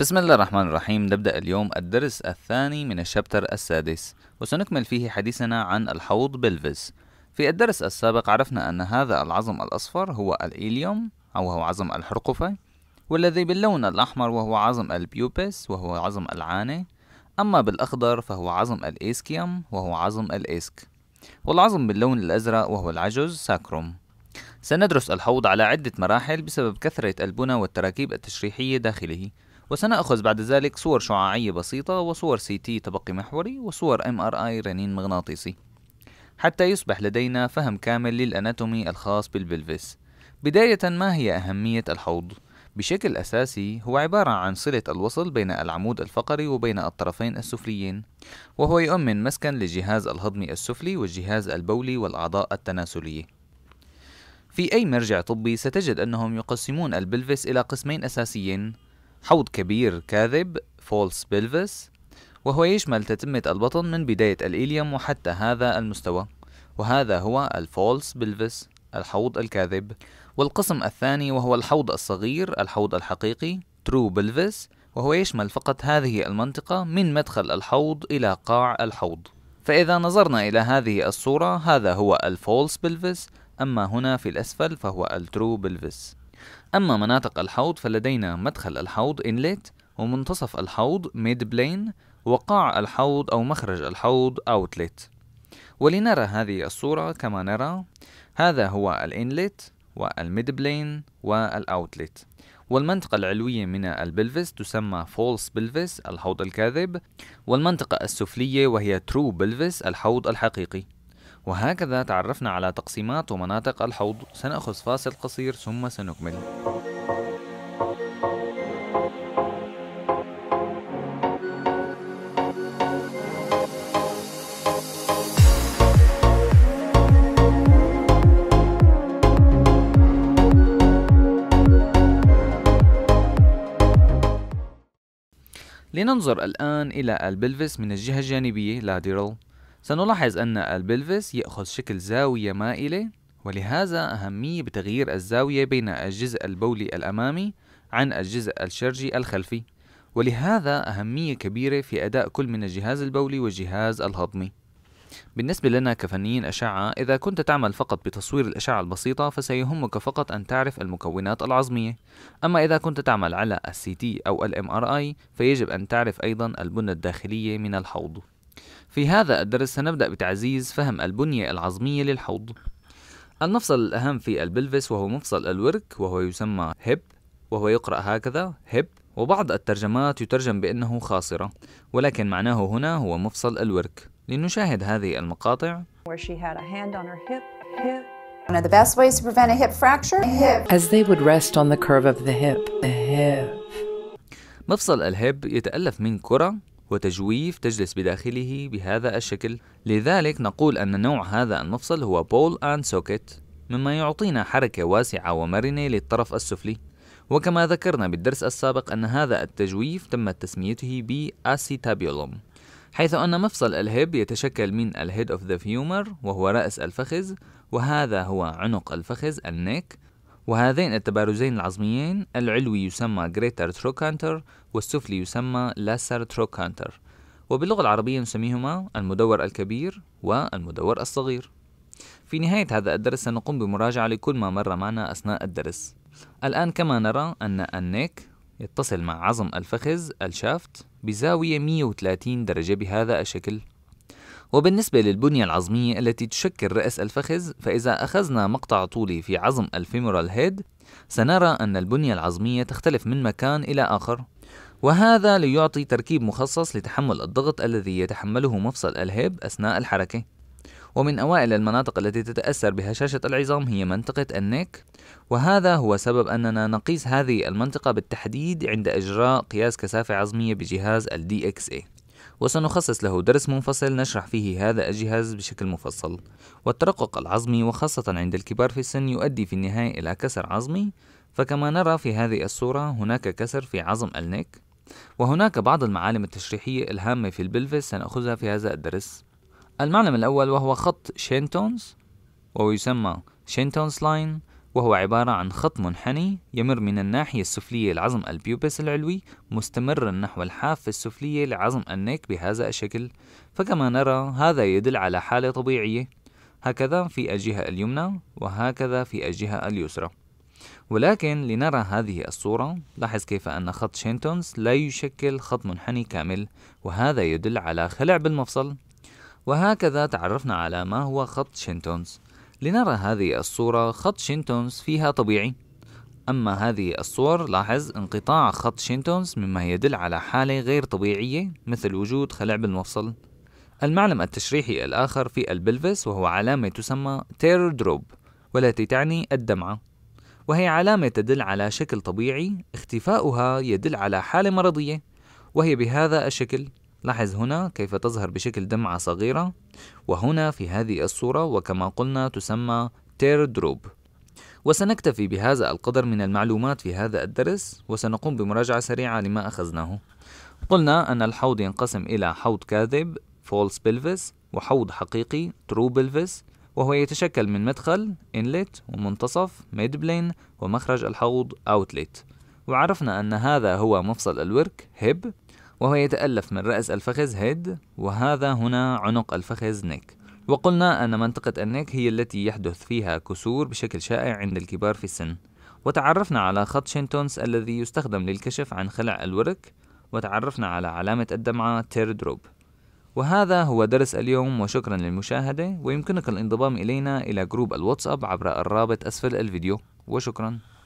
بسم الله الرحمن الرحيم نبدأ اليوم الدرس الثاني من الشابتر السادس وسنكمل فيه حديثنا عن الحوض بلفز في الدرس السابق عرفنا أن هذا العظم الأصفر هو الإيليوم أو هو عظم الحرقفة والذي باللون الأحمر وهو عظم البيوبس وهو عظم العانة أما بالأخضر فهو عظم الإيسكيوم وهو عظم الإيسك والعظم باللون الأزرق وهو العجز ساكروم سندرس الحوض على عدة مراحل بسبب كثرة البنى والتراكيب التشريحية داخله وسنأخذ بعد ذلك صور شعاعية بسيطة وصور سي تي تبقي محوري وصور ام ار اي رنين مغناطيسي حتى يصبح لدينا فهم كامل للاناتومي الخاص بالبلفيس بداية ما هي أهمية الحوض؟ بشكل أساسي هو عبارة عن صلة الوصل بين العمود الفقري وبين الطرفين السفليين وهو يؤمن مسكن للجهاز الهضمي السفلي والجهاز البولي والأعضاء التناسلية في أي مرجع طبي ستجد أنهم يقسمون البلفس إلى قسمين أساسيين حوض كبير كاذب فولس بيلفس وهو يشمل تتمة البطن من بداية الإيليوم وحتى هذا المستوى وهذا هو الفولس بيلفس الحوض الكاذب والقسم الثاني وهو الحوض الصغير الحوض الحقيقي ترو بيلفس وهو يشمل فقط هذه المنطقة من مدخل الحوض إلى قاع الحوض فإذا نظرنا إلى هذه الصورة هذا هو الفولس بيلفس أما هنا في الأسفل فهو الترو بيلفس أما مناطق الحوض فلدينا مدخل الحوض إنليت ومنتصف الحوض ميد بلين وقاع الحوض أو مخرج الحوض أوتليت ولنرى هذه الصورة كما نرى هذا هو الإنليت والميد بلين والأوتليت والمنطقة العلوية من البلفس تسمى فولس بلفس الحوض الكاذب والمنطقة السفلية وهي ترو بلفس الحوض الحقيقي وهكذا تعرفنا على تقسيمات ومناطق الحوض سنأخذ فاصل قصير ثم سنكمل لننظر الآن إلى البلفس من الجهة الجانبية لاديرال سنلاحظ أن البلفس يأخذ شكل زاوية مائلة ولهذا أهمية بتغيير الزاوية بين الجزء البولي الأمامي عن الجزء الشرجي الخلفي ولهذا أهمية كبيرة في أداء كل من الجهاز البولي والجهاز الهضمي بالنسبة لنا كفنيين أشعة إذا كنت تعمل فقط بتصوير الأشعة البسيطة فسيهمك فقط أن تعرف المكونات العظمية أما إذا كنت تعمل على السي تي أو الام ار اي فيجب أن تعرف أيضا البنى الداخلية من الحوض في هذا الدرس سنبدأ بتعزيز فهم البنية العظمية للحوض المفصل الأهم في البلفس وهو مفصل الورك وهو يسمى هيب وهو يقرأ هكذا هيب وبعض الترجمات يترجم بأنه خاصرة ولكن معناه هنا هو مفصل الورك لنشاهد هذه المقاطع One of the best ways to prevent a hip fracture hip. as they would rest on the curve of the hip. The hip. مفصل الهب يتألف من كرة وتجويف تجلس بداخله بهذا الشكل لذلك نقول أن نوع هذا المفصل هو بول أند سوكت مما يعطينا حركة واسعة ومرنة للطرف السفلي وكما ذكرنا بالدرس السابق أن هذا التجويف تم تسميته بأسيتابيولوم حيث أن مفصل الهب يتشكل من الهيد اوف ذا فيومر وهو رأس الفخذ وهذا هو عنق الفخذ النيك وهذين التبارزين العظميين العلوي يسمى جريتر تروكانتر والسفلي يسمى لاسر تروكانتر وباللغة العربية نسميهما المدور الكبير والمدور الصغير في نهاية هذا الدرس سنقوم بمراجعة لكل ما مر معنا أثناء الدرس الآن كما نرى أن النيك يتصل مع عظم الفخذ الشافت بزاوية 130 درجة بهذا الشكل وبالنسبة للبنية العظمية التي تشكل رأس الفخذ فإذا أخذنا مقطع طولي في عظم الفيمورال هيد سنرى أن البنية العظمية تختلف من مكان إلى آخر وهذا ليعطي تركيب مخصص لتحمل الضغط الذي يتحمله مفصل الهيب أثناء الحركة ومن أوائل المناطق التي تتأثر بهشاشة العظام هي منطقة النيك وهذا هو سبب أننا نقيس هذه المنطقة بالتحديد عند إجراء قياس كثافة عظمية بجهاز ال DXA وسنخصص له درس منفصل نشرح فيه هذا الجهاز بشكل مفصل والترقق العظمي وخاصة عند الكبار في السن يؤدي في النهاية إلى كسر عظمي فكما نرى في هذه الصورة هناك كسر في عظم النك وهناك بعض المعالم التشريحية الهامة في البلفس سنأخذها في هذا الدرس المعلم الأول وهو خط شينتونز وهو يسمى شينتونز لاين وهو عبارة عن خط منحني يمر من الناحية السفلية لعظم البيوبس العلوي مستمرا نحو الحافة السفلية لعظم النيك بهذا الشكل فكما نرى هذا يدل على حالة طبيعية هكذا في الجهة اليمنى وهكذا في الجهة اليسرى ولكن لنرى هذه الصورة لاحظ كيف أن خط شينتونز لا يشكل خط منحني كامل وهذا يدل على خلع بالمفصل وهكذا تعرفنا على ما هو خط شينتونز لنرى هذه الصورة خط شينتونز فيها طبيعي أما هذه الصور لاحظ انقطاع خط شينتونز مما يدل على حالة غير طبيعية مثل وجود خلع بالمفصل المعلم التشريحي الآخر في البلفس وهو علامة تسمى تير دروب والتي تعني الدمعة وهي علامة تدل على شكل طبيعي اختفاؤها يدل على حالة مرضية وهي بهذا الشكل لاحظ هنا كيف تظهر بشكل دمعة صغيرة وهنا في هذه الصورة وكما قلنا تسمى تير دروب وسنكتفي بهذا القدر من المعلومات في هذا الدرس وسنقوم بمراجعة سريعة لما أخذناه قلنا أن الحوض ينقسم إلى حوض كاذب false pelvis وحوض حقيقي true pelvis وهو يتشكل من مدخل inlet ومنتصف mid ومخرج الحوض outlet وعرفنا أن هذا هو مفصل الورك هيب وهو يتألف من رأس الفخذ هيد وهذا هنا عنق الفخذ نيك وقلنا أن منطقة النيك هي التي يحدث فيها كسور بشكل شائع عند الكبار في السن وتعرفنا على خط شينتونس الذي يستخدم للكشف عن خلع الورك وتعرفنا على علامة الدمعة تير دروب وهذا هو درس اليوم وشكرا للمشاهدة ويمكنك الانضمام إلينا إلى جروب الواتساب عبر الرابط أسفل الفيديو وشكرا